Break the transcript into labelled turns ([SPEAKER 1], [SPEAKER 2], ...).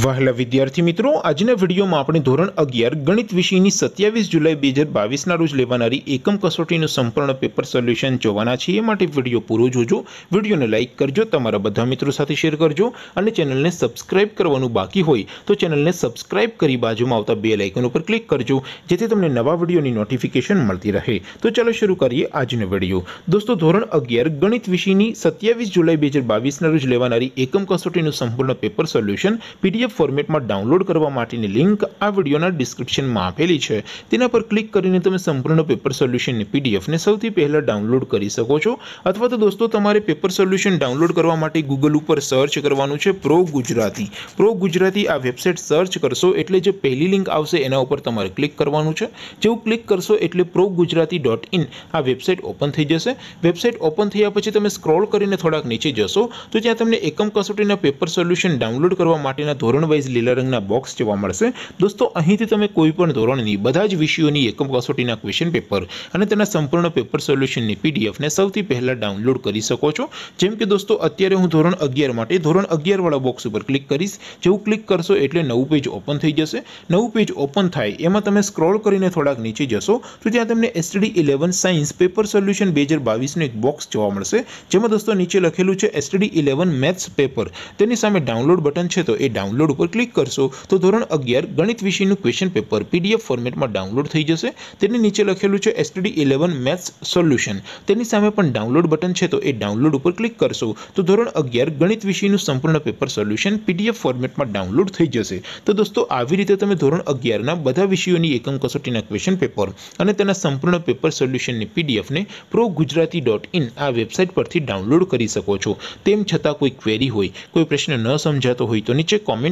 [SPEAKER 1] વહાલા વિદ્યાર્થી મિત્રો આજને વિડિયોમાં આપની ધોરણ 11 ગણિત વિષયની 27 જુલાઈ 2022 ના રોજ લેવાણારી એકમ કસોટીનું સંપૂર્ણ પેપર સોલ્યુશન જોવાના છીએ માટે વિડિયો પૂરો જોજો વિડિયોને લાઈક કરજો તમારા બધા મિત્રો સાથે શેર કરજો અને ચેનલને સબ્સ્ક્રાઇબ કરવાનું બાકી હોય તો ચેનલને સબ્સ્ક્રાઇબ કરી બાજુમાં આવતા બેલ આઇકન ઉપર ક્લિક કરજો જેથી તમને નવા વિડિયોની નોટિફિકેશન મળતી રહે તો ચાલો શરૂ કરીએ આજનો વિડિયો દોસ્તો ધોરણ 11 ગણિત વિષયની 27 જુલાઈ 2022 ના રોજ લેવાણારી એકમ કસોટીનું સંપૂર્ણ પેપર સોલ્યુશન જે ફોર્મેટમાં ડાઉનલોડ કરવા માટેની લિંક આ વિડિયોના ડિસ્ક્રિપ્શનમાં આપેલી છે તેના પર ક્લિક કરીને તમે સંપૂર્ણ પેપર સોલ્યુશન ને પીડીએફ ને સૌથી પહેલા ડાઉનલોડ કરી શકો છો અથવા તો દોસ્તો તમારે પેપર સોલ્યુશન ડાઉનલોડ કરવા માટે Google ઉપર સર્ચ કરવાનું છે પ્રો ગુજરાતી પ્રો ગુજરાતી આ વેબસાઈટ સર્ચ કરશો એટલે જે પહેલી લિંક આવશે એના ઉપર તમારે ક્લિક કરવાનું છે જેવું ક્લિક કરશો એટલે progujarati.in આ વેબસાઈટ ઓપન થઈ જશે વેબસાઈટ ઓપન થઈયા પછી તમે સ્ક્રોલ કરીને થોડક નીચે જશો તો ત્યાં તમને એકમ કસોટીના પેપર સોલ્યુશન ડાઉનલોડ કરવા માટેના ધોરણ वाइज લીલરંગના બોક્સ જોવા મળશે દોસ્તો અહીંથી તમે કોઈપણ ધોરણની બધા જ વિષયોની એકમ ગોસટીના ક્વેશ્ચન પેપર અને તેના સંપૂર્ણ પેપર સોલ્યુશનની પીડીએફ ને સૌથી પહેલા ડાઉનલોડ કરી શકો છો જેમ કે દોસ્તો અત્યારે હું ધોરણ 11 માટે ધોરણ 11 વાળો બોક્સ ઉપર ક્લિક કરીશ જેવું ક્લિક કરશો એટલે નવું પેજ ઓપન થઈ જશે નવું પેજ ઓપન થાય એમાં તમે સ્ક્રોલ કરીને થોડાક નીચે જશો તો જ્યાં તમને STD 11 સાયન્સ પેપર સોલ્યુશન 2022 નો એક બોક્સ જોવા મળશે જેમાં દોસ્તો નીચે લખેલું છે STD 11 मैथ्स પેપર તેની સામે ડાઉનલોડ બટન છે તો એ ડાઉનલોડ અહીં ઉપર ક્લિક કરશું તો ધોરણ 11 ગણિત વિષયનું ક્વેશ્ચન પેપર PDF ફોર્મેટમાં ડાઉનલોડ થઈ જશે તેની નીચે લખેલું છે STD 11 Maths Solution તેની સામે પણ ડાઉનલોડ બટન છે તો એ ડાઉનલોડ ઉપર ક્લિક કરશું તો ધોરણ 11 ગણિત વિષયનું સંપૂર્ણ પેપર સોલ્યુશન PDF ફોર્મેટમાં ડાઉનલોડ થઈ જશે તો દોસ્તો આવી રીતે તમે ધોરણ 11 ના બધા વિષયોની એકમ કસોટીના ક્વેશ્ચન પેપર અને તેના સંપૂર્ણ પેપર સોલ્યુશનની PDF ને progujarati.in આ વેબસાઈટ પરથી ડાઉનલોડ કરી શકો છો તેમ છતાં કોઈ ક્વેરી હોય કોઈ પ્રશ્ન ન સમજાતો હોય તો નીચે કોમેન્ટ